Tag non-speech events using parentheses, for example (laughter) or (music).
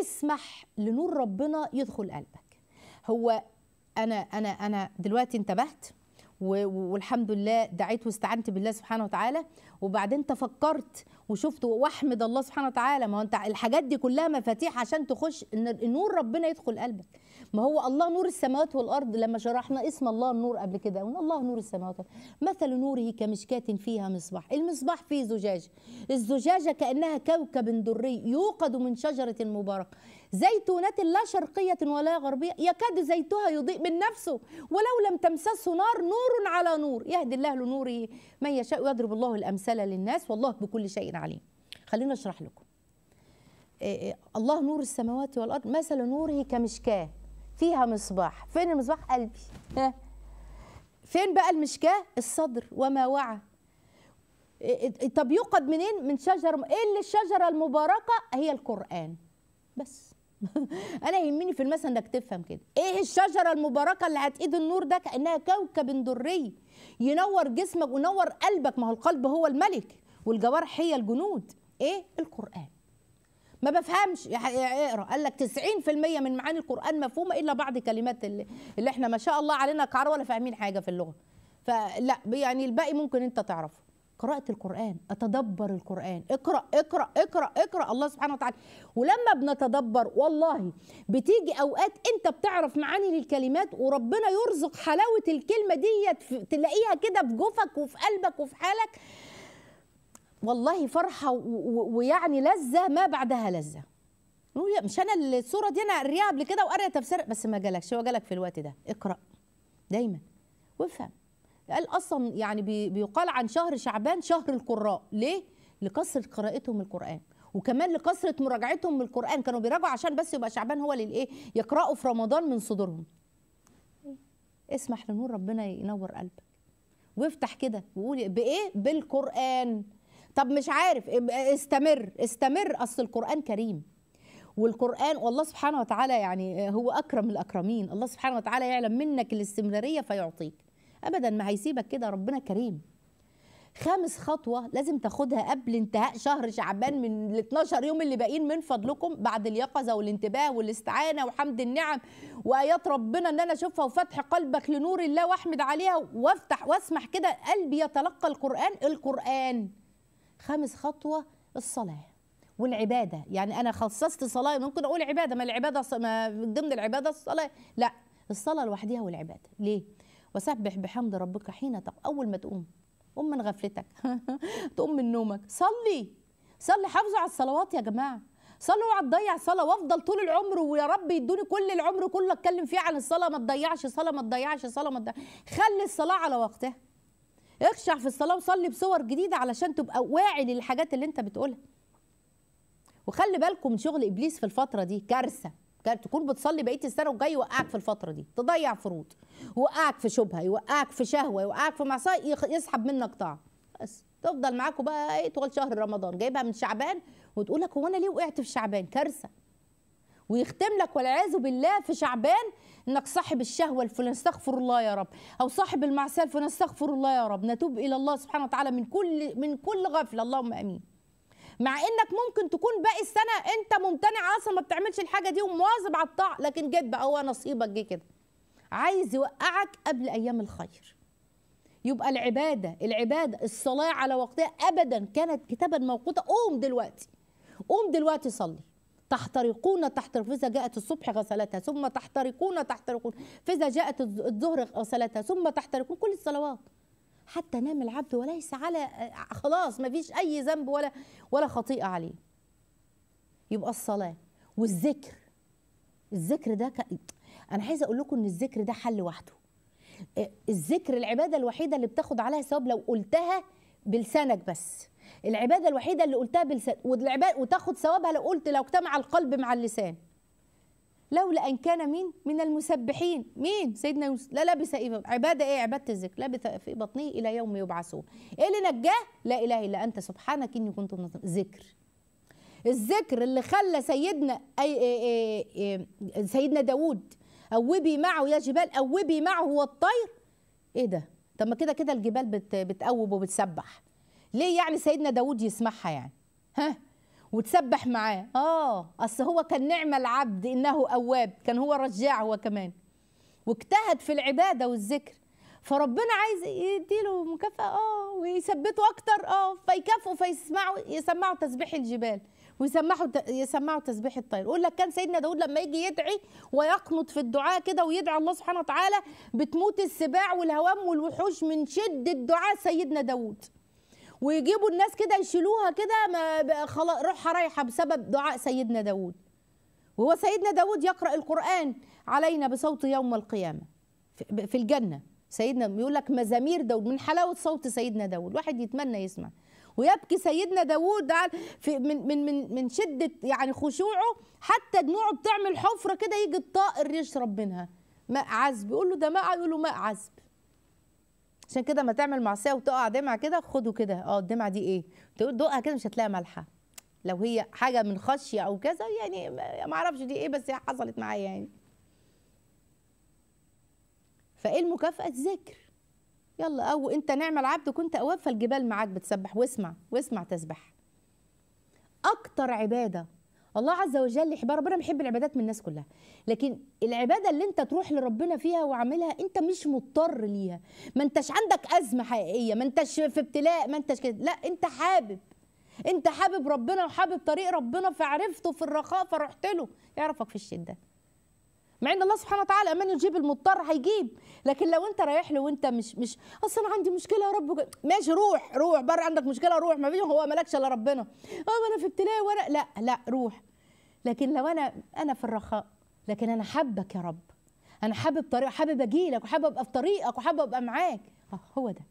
اسمح لنور ربنا يدخل قلبك هو انا انا انا دلوقتي انتبهت والحمد لله دعيت واستعنت بالله سبحانه وتعالى وبعدين تفكرت وشفت واحمد الله سبحانه وتعالى ما هو انت الحاجات دي كلها مفاتيح عشان تخش ان نور ربنا يدخل قلبك ما هو الله نور السماوات والارض لما شرحنا اسم الله النور قبل كده قلنا الله نور السماوات مثل نوره كمشكاة فيها مصباح المصباح فيه زجاجة الزجاجة كأنها كوكب دري يوقد من شجرة مباركة زيتونة لا شرقية ولا غربية يكاد زيتها يضيء من نفسه ولو لم تمسسه نار نور على نور يهدي الله لنوره من يشاء ويضرب الله الأمثال للناس والله بكل شيء عليم خلينا أشرح لكم إيه، إيه، الله نور السماوات والأرض مثل نوره كمشكاه فيها مصباح فين المصباح قلبي فين بقى المشكاه الصدر وما وعى طب يوقد منين من شجره ايه اللي الشجره المباركه هي القران بس (laughs) انا يهمني في المثل انك تفهم كده ايه الشجره المباركه اللي على ايد النور ده كانها كوكب دري ينور جسمك ونور قلبك ما هو القلب هو الملك والجوارح هي الجنود ايه القران ما بفهمش اقرا قال لك 90% من معاني القران مفهومه الا بعض كلمات اللي, اللي احنا ما شاء الله علينا كعرب ولا فاهمين حاجه في اللغه فلا يعني الباقي ممكن انت تعرفه قراءة القرآن أتدبر القرآن اقرأ اقرأ اقرأ اقرأ الله سبحانه وتعالى ولما بنتدبر والله بتيجي أوقات أنت بتعرف معاني للكلمات وربنا يرزق حلاوة الكلمة ديت تلاقيها كده في جوفك وفي قلبك وفي حالك والله فرحه ويعني لذه ما بعدها لذه مش انا الصوره دي انا قريها قبل كده وقاريه تفسير بس ما جالكش هو جالك في الوقت ده اقرا دايما وافهم قال اصلا يعني بيقال عن شهر شعبان شهر القراء ليه لكثره قراءتهم القران وكمان لكثره مراجعتهم للقران كانوا بيراجعوا عشان بس يبقى شعبان هو اللي ايه يقراوا في رمضان من صدورهم اسمح لنور ربنا ينور قلبك وافتح كده وقول بايه بالقران طب مش عارف استمر استمر اصل القران كريم والقران والله سبحانه وتعالى يعني آه، هو اكرم الاكرمين الله سبحانه وتعالى يعلم منك الاستمراريه فيعطيك ابدا ما هيسيبك كده ربنا كريم خامس خطوه لازم تاخدها قبل انتهاء شهر شعبان من ال 12 يوم اللي باقيين من فضلكم بعد اليقظه والانتباه والاستعانه وحمد النعم وايات ربنا ان انا اشوفها وفتح قلبك لنور الله واحمد عليها وافتح واسمح كده قلبي يتلقى القران القران خامس خطوه الصلاه والعباده يعني انا خصصت صلاه ممكن اقول عباده ما العباده ما ضمن العباده الصلاه لا الصلاه لوحدها والعباده ليه وسبح بحمد ربك حين تق اول ما تقوم قوم من غفلتك (laughs) تقوم من نومك صلي صلي حافظوا على الصلوات يا جماعه صلوا اوعى تضيع صلاه وافضل طول العمر ويا رب يدوني كل العمر كله اتكلم فيه عن الصلاه ما تضيعش صلاه ما تضيعش صلاه ما تضيعش خلي الصلاه على وقتها اخشع في الصلاه وصلي بصور جديده علشان تبقى واعي للحاجات اللي انت بتقولها وخلي بالكم من شغل ابليس في الفتره دي كارثه تكون بتصلي بقيه السنه وجاي يوقعك في الفتره دي تضيع فروض يوقعك في شبهه يوقعك في شهوه يوقعك في معصيه يسحب منك طعم بس تفضل معاكوا بقى ايه طول شهر رمضان جايبها من شعبان وتقول لك هو انا ليه وقعت في شعبان كارثه ويختم لك والعياذ بالله في شعبان انك صاحب الشهوه الفلان استغفر الله يا رب او صاحب المعصيه الفلان استغفر الله يا رب نتوب الى الله سبحانه وتعالى من كل من كل غفله اللهم امين مع انك ممكن تكون باقي السنه انت ممتنع اصلا ما بتعملش الحاجه دي ومواظب على الطاعه لكن جت بقى هو نصيبك جه كده عايز يوقعك قبل ايام الخير يبقى العباده العباده الصلاه على وقتها ابدا كانت كتابا موقوتا قوم دلوقتي قوم دلوقتي صلي تحترقون تحترق فإذا جاءت الصبح غسلتها ثم تحترقون تحترقون فإذا جاءت الظهر غسلتها ثم تحترقون كل الصلوات حتى نام العبد وليس على آه، خلاص ما فيش أي ذنب ولا ولا خطيئة عليه يبقى الصلاة والذكر الذكر ده ك... أنا عايزة أقول لكم إن الذكر ده حل وحده آه، الذكر العبادة الوحيدة اللي بتاخد عليها ثواب لو قلتها بلسانك بس العباده الوحيده اللي قلتها بلسان والعباده وتاخد ثوابها لو قلت لو اجتمع القلب مع اللسان لولا ان كان مين من المسبحين مين سيدنا يوسف لا لبس ايه عباده ايه عباده الذكر لبث في بطنه الى يوم يبعثون ايه اللي نجاه لا اله الا انت سبحانك اني كنت من ذكر الذكر اللي خلى سيدنا أي أي أي أي سيدنا داوود اوبي معه يا جبال اوبي معه والطير ايه ده طب ما كده كده الجبال بتاوب بتقوب وبتسبح ليه يعني سيدنا داود يسمعها يعني ها وتسبح معاه اه اصل هو كان نعم العبد انه اواب كان هو رجاع هو كمان واجتهد في العباده والذكر فربنا عايز يديله مكافاه اه ويثبته اكتر اه فيكافئه فيسمعوا يسمعوا تسبيح الجبال ويسمعوا يسمعوا تسبيح الطير يقول لك كان سيدنا داود لما يجي يدعي ويقنط في الدعاء كده ويدعي الله سبحانه وتعالى بتموت السباع والهوام والوحوش من شده دعاء سيدنا داود ويجيبوا الناس كده يشيلوها كده خلاص روحها رايحه بسبب دعاء سيدنا داوود وهو سيدنا داوود يقرا القران علينا بصوت يوم القيامه في الجنه سيدنا بيقول لك مزامير داوود من حلاوه صوت سيدنا داوود واحد يتمنى يسمع ويبكي سيدنا داوود في من من من من شده يعني خشوعه حتى دموعه بتعمل حفره كده يجي الطائر يشرب منها ماء عذب يقول له ده ماء يقول له ماء عذب عشان كده ما تعمل معصيه وتقع دمعه كده خده كده اه الدمعه دي ايه تقول دقها كده مش هتلاقي مالحه لو هي حاجه من خشيه او كذا يعني ما اعرفش دي ايه بس هي حصلت معايا يعني فايه المكافاه الذكر يلا او انت نعم العبد كنت اواب فالجبال معاك بتسبح واسمع واسمع تسبح اكتر عباده الله عز وجل يحب ربنا بيحب العبادات من الناس كلها لكن العباده اللي انت تروح لربنا فيها وعاملها انت مش مضطر ليها ما انتش عندك ازمه حقيقيه ما انتش في ابتلاء ما انتش كده لا انت حابب انت حابب ربنا وحابب طريق ربنا فعرفته في الرخاء فرحت له يعرفك في الشده مع ان الله سبحانه وتعالى من يجيب المضطر هيجيب لكن لو انت رايح له وانت مش مش اصل انا عندي مشكله يا رب ماشي روح روح بره عندك مشكله روح ما فيش هو مالكش الا ربنا اه انا في ابتلاء وانا لا لا روح لكن لو انا انا في الرخاء لكن انا حبك يا رب انا حابب طريق حابب اجي لك وحابب ابقى في طريقك وحابب ابقى معاك آه، هو ده